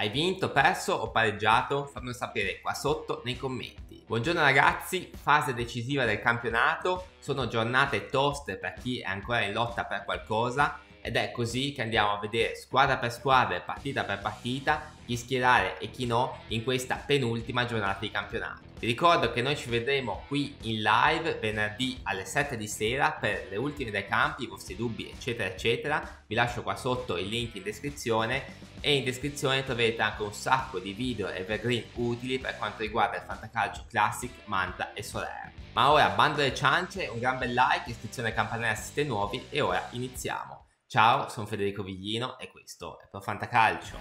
Hai vinto, perso o pareggiato? Fammelo sapere qua sotto nei commenti. Buongiorno ragazzi, fase decisiva del campionato, sono giornate toste per chi è ancora in lotta per qualcosa ed è così che andiamo a vedere squadra per squadra e partita per partita chi schierare e chi no in questa penultima giornata di campionato. Vi ricordo che noi ci vedremo qui in live venerdì alle 7 di sera per le ultime dei campi, i vostri dubbi eccetera eccetera. Vi lascio qua sotto il link in descrizione e in descrizione troverete anche un sacco di video evergreen utili per quanto riguarda il fantacalcio Classic, Manta e Soler. Ma ora bando alle ciance, un gran bel like, iscrizione e campanella se siete nuovi e ora iniziamo. Ciao, sono Federico Viglino e questo è Pro Fantacalcio.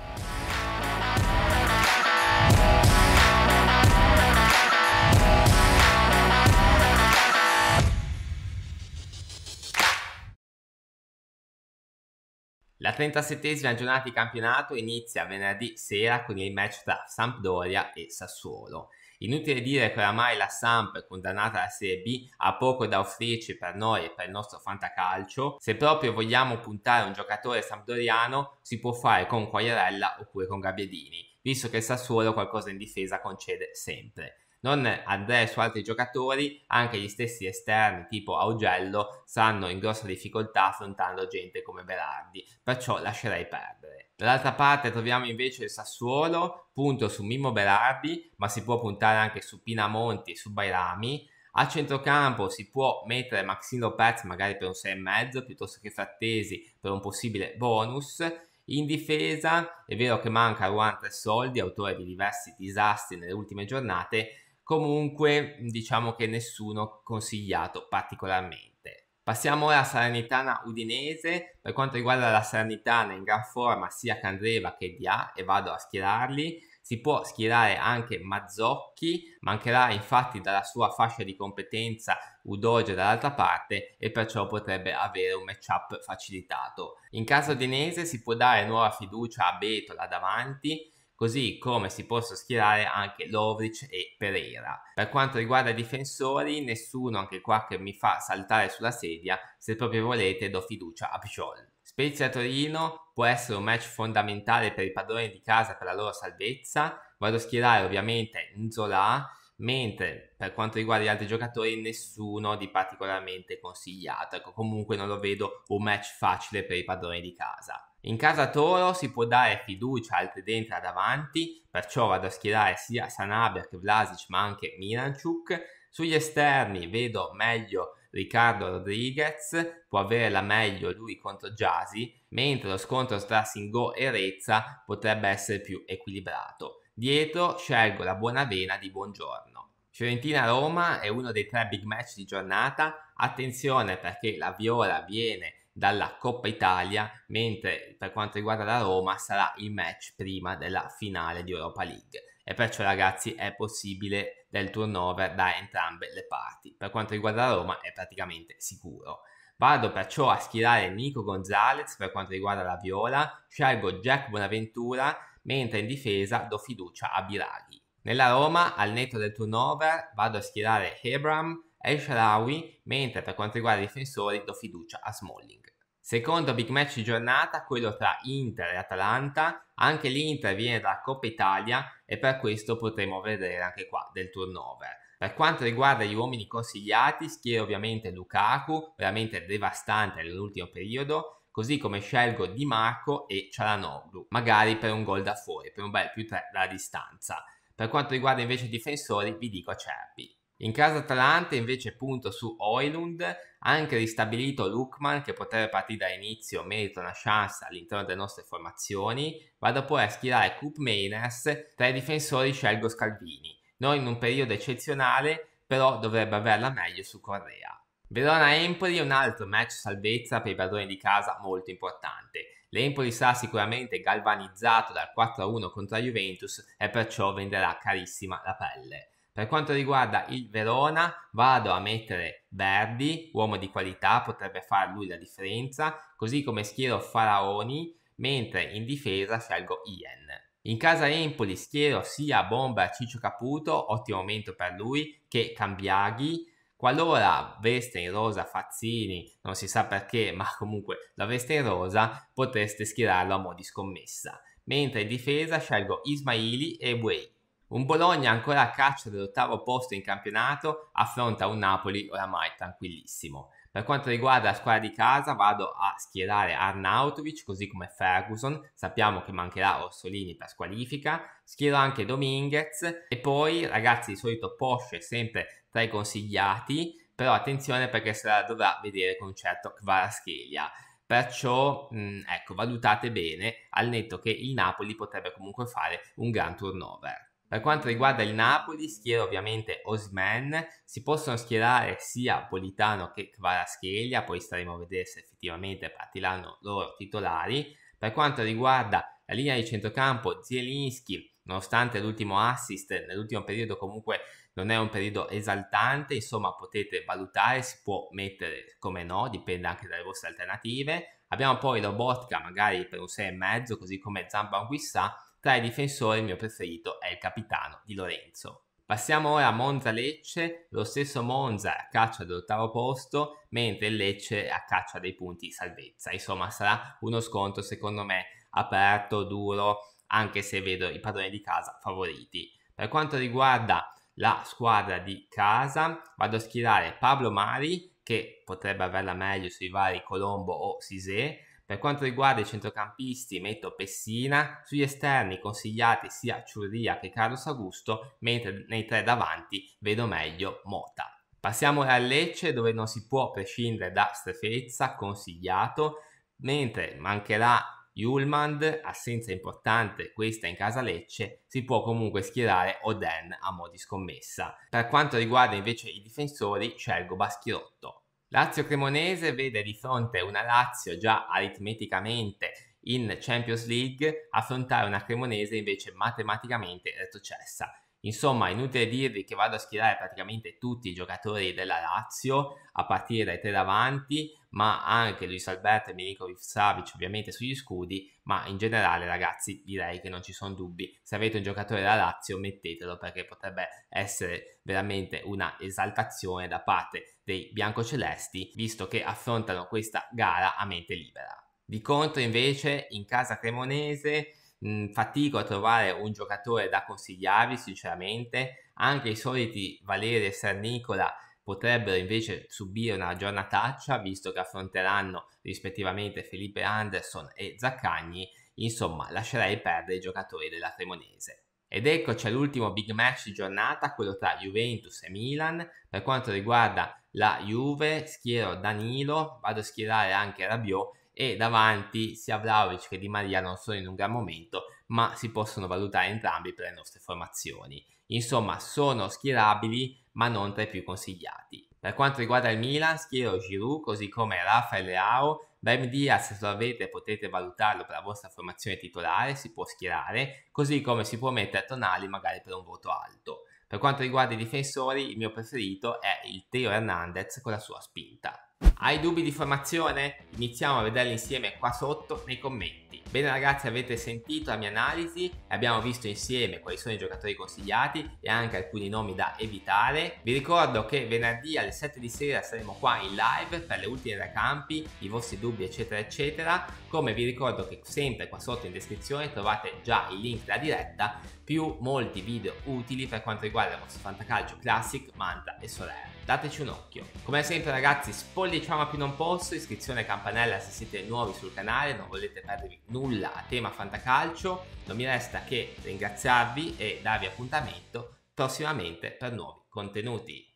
La 37esima giornata di campionato inizia venerdì sera con il match tra Sampdoria e Sassuolo. Inutile dire che oramai la Samp, condannata alla Serie B, ha poco da offrirci per noi e per il nostro fantacalcio. Se proprio vogliamo puntare un giocatore sampdoriano, si può fare con Quagliarella oppure con Gabbiadini, visto che il Sassuolo qualcosa in difesa concede sempre. Non andrei su altri giocatori, anche gli stessi esterni tipo Augello stanno in grossa difficoltà affrontando gente come Berardi, perciò lascerei perdere. Dall'altra parte troviamo invece il Sassuolo, punto su Mimmo Berardi, ma si può puntare anche su Pinamonti e su Bairami. A centrocampo si può mettere Maxine Lopez magari per un 6,5 piuttosto che Frattesi per un possibile bonus. In difesa è vero che manca Juan Soldi, autore di diversi disastri nelle ultime giornate, comunque diciamo che nessuno consigliato particolarmente. Passiamo ora a Salernitana Udinese, per quanto riguarda la Salernitana in gran forma sia Candreva che Dia e vado a schierarli, si può schierare anche Mazzocchi, mancherà infatti dalla sua fascia di competenza Udoge dall'altra parte e perciò potrebbe avere un matchup facilitato. In caso udinese si può dare nuova fiducia a Betola davanti, così come si possono schierare anche Lovric e Pereira. Per quanto riguarda i difensori, nessuno anche qua che mi fa saltare sulla sedia, se proprio volete do fiducia a Pjol. Spezia Torino può essere un match fondamentale per i padroni di casa per la loro salvezza, vado a schierare ovviamente Nzola, mentre per quanto riguarda gli altri giocatori nessuno di particolarmente consigliato, ecco comunque non lo vedo un match facile per i padroni di casa. In casa Toro si può dare fiducia al tridente là davanti, perciò vado a schierare sia Sanabria che Vlasic, ma anche Milanciuk. Sugli esterni vedo meglio Riccardo Rodriguez, può avere la meglio lui contro Giasi, mentre lo scontro tra Singo e Rezza potrebbe essere più equilibrato. Dietro scelgo la buona vena di Buongiorno. Fiorentina-Roma è uno dei tre big match di giornata, attenzione perché la Viola viene dalla Coppa Italia, mentre per quanto riguarda la Roma sarà il match prima della finale di Europa League. E perciò ragazzi è possibile del turnover da entrambe le parti. Per quanto riguarda la Roma è praticamente sicuro. Vado perciò a schierare Nico Gonzalez per quanto riguarda la Viola, scelgo Jack Bonaventura, mentre in difesa do fiducia a Biraghi. Nella Roma, al netto del turnover, vado a schierare Hebram, El Sharawi, mentre per quanto riguarda i difensori do fiducia a Smalling. Secondo big match di giornata, quello tra Inter e Atalanta, anche l'Inter viene dalla Coppa Italia e per questo potremo vedere anche qua del turnover. Per quanto riguarda gli uomini consigliati, schiero ovviamente Lukaku, veramente devastante nell'ultimo periodo, così come scelgo Di Marco e Cialanoglu, magari per un gol da fuori, per un bel più 3 dalla distanza. Per quanto riguarda invece i difensori, vi dico Cerbi. In casa Atalanta invece punto su Oilund, anche ristabilito Lukman che potrebbe partire da inizio merita una chance all'interno delle nostre formazioni, vado poi a schierare Coop Mainers, tra i difensori scelgo Scalvini, non in un periodo eccezionale però dovrebbe averla meglio su Correa. Verona Empoli è un altro match salvezza per i padroni di casa molto importante. L'Empoli sarà sicuramente galvanizzato dal 4-1 contro la Juventus e perciò venderà carissima la pelle. Per quanto riguarda il Verona, vado a mettere Verdi, uomo di qualità, potrebbe far lui la differenza, così come schiero Faraoni, mentre in difesa scelgo Ien. In casa Empoli schiero sia Bomber Ciccio Caputo, ottimo momento per lui, che Cambiaghi. Qualora veste in rosa Fazzini, non si sa perché, ma comunque la veste in rosa, potreste schierarlo a mo' di scommessa. Mentre in difesa scelgo Ismaili e Buei. Un Bologna ancora a caccia dell'ottavo posto in campionato affronta un Napoli oramai tranquillissimo. Per quanto riguarda la squadra di casa vado a schierare Arnautovic così come Ferguson, sappiamo che mancherà Orsolini per squalifica, schiero anche Dominguez e poi ragazzi di solito Porsche è sempre tra i consigliati, però attenzione perché se la dovrà vedere con un certo Kvaraschelia. Perciò, mh, mm, ecco, valutate bene, al netto che il Napoli potrebbe comunque fare un gran turnover. Per quanto riguarda il Napoli, schiera ovviamente Osman, si possono schierare sia Politano che Kvarascheglia, poi staremo a vedere se effettivamente partiranno loro titolari. Per quanto riguarda la linea di centrocampo, Zielinski, nonostante l'ultimo assist, nell'ultimo periodo comunque non è un periodo esaltante, insomma potete valutare, si può mettere come no, dipende anche dalle vostre alternative. Abbiamo poi Robotka magari per un 6,5, così come Zambanguissà, tra i difensori il mio preferito è il capitano Di Lorenzo. Passiamo ora a Monza-Lecce, lo stesso Monza a caccia dell'ottavo posto, mentre il Lecce a caccia dei punti di salvezza. Insomma sarà uno scontro secondo me aperto, duro, anche se vedo i padroni di casa favoriti. Per quanto riguarda la squadra di casa, vado a schierare Pablo Mari, che potrebbe averla meglio sui vari Colombo o Sisè, per quanto riguarda i centrocampisti, metto Pessina, sugli esterni consigliati sia Ciuria che Carlos Augusto, mentre nei tre davanti vedo meglio Mota. Passiamo a Lecce dove non si può prescindere da Strefezza, consigliato, mentre mancherà Julmand, assenza importante questa in casa Lecce, si può comunque schierare Oden a mo' di scommessa. Per quanto riguarda invece i difensori, scelgo Baschirotto. Lazio Cremonese vede di fronte una Lazio già aritmeticamente in Champions League affrontare una Cremonese invece matematicamente retrocessa. Insomma, inutile dirvi che vado a schierare praticamente tutti i giocatori della Lazio, a partire dai tre davanti, ma anche Luis Alberto e Milinkovic Savic ovviamente sugli scudi, ma in generale ragazzi direi che non ci sono dubbi, se avete un giocatore da Lazio mettetelo perché potrebbe essere veramente una esaltazione da parte dei biancocelesti, visto che affrontano questa gara a mente libera. Di contro invece in casa cremonese mh, mm, fatico a trovare un giocatore da consigliarvi sinceramente, anche i soliti Valerio e Sernicola potrebbero invece subire una giornataccia visto che affronteranno rispettivamente Felipe Anderson e Zaccagni, insomma lascerei perdere i giocatori della Cremonese. Ed eccoci all'ultimo big match di giornata, quello tra Juventus e Milan. Per quanto riguarda la Juve, schiero Danilo, vado a schierare anche Rabiot e davanti sia Vlaovic che Di Maria non sono in un gran momento, ma si possono valutare entrambi per le nostre formazioni. Insomma, sono schierabili, ma non tra i più consigliati. Per quanto riguarda il Milan, schiero Giroud, così come Rafael Leao, Brahim Diaz se lo avete potete valutarlo per la vostra formazione titolare, si può schierare, così come si può mettere a Tonali magari per un voto alto. Per quanto riguarda i difensori, il mio preferito è il Teo Hernandez con la sua spinta. Hai dubbi di formazione? Iniziamo a vederli insieme qua sotto nei commenti. Bene ragazzi, avete sentito la mia analisi, abbiamo visto insieme quali sono i giocatori consigliati e anche alcuni nomi da evitare. Vi ricordo che venerdì alle 7 di sera saremo qua in live per le ultime da campi, i vostri dubbi eccetera eccetera. Come vi ricordo che sempre qua sotto in descrizione trovate già il link della diretta più molti video utili per quanto riguarda il vostro fantacalcio Classic, Manta e Soler. Dateci un occhio. Come sempre ragazzi, spolliciamo a più non posso, iscrizione e campanella se siete nuovi sul canale, non volete perdervi nulla nulla a tema fantacalcio, non mi resta che ringraziarvi e darvi appuntamento prossimamente per nuovi contenuti.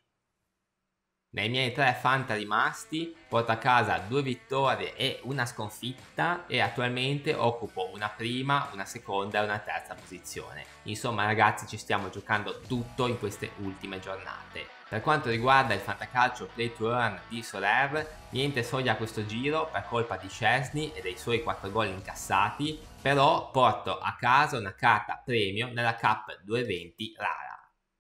Nei miei tre Fanta rimasti porto a casa due vittorie e una sconfitta e attualmente occupo una prima, una seconda e una terza posizione. Insomma ragazzi ci stiamo giocando tutto in queste ultime giornate. Per quanto riguarda il fantacalcio play to earn di Soler, niente soglia a questo giro per colpa di Chesney e dei suoi 4 gol incassati, però porto a casa una carta premio nella Cup 220 rara.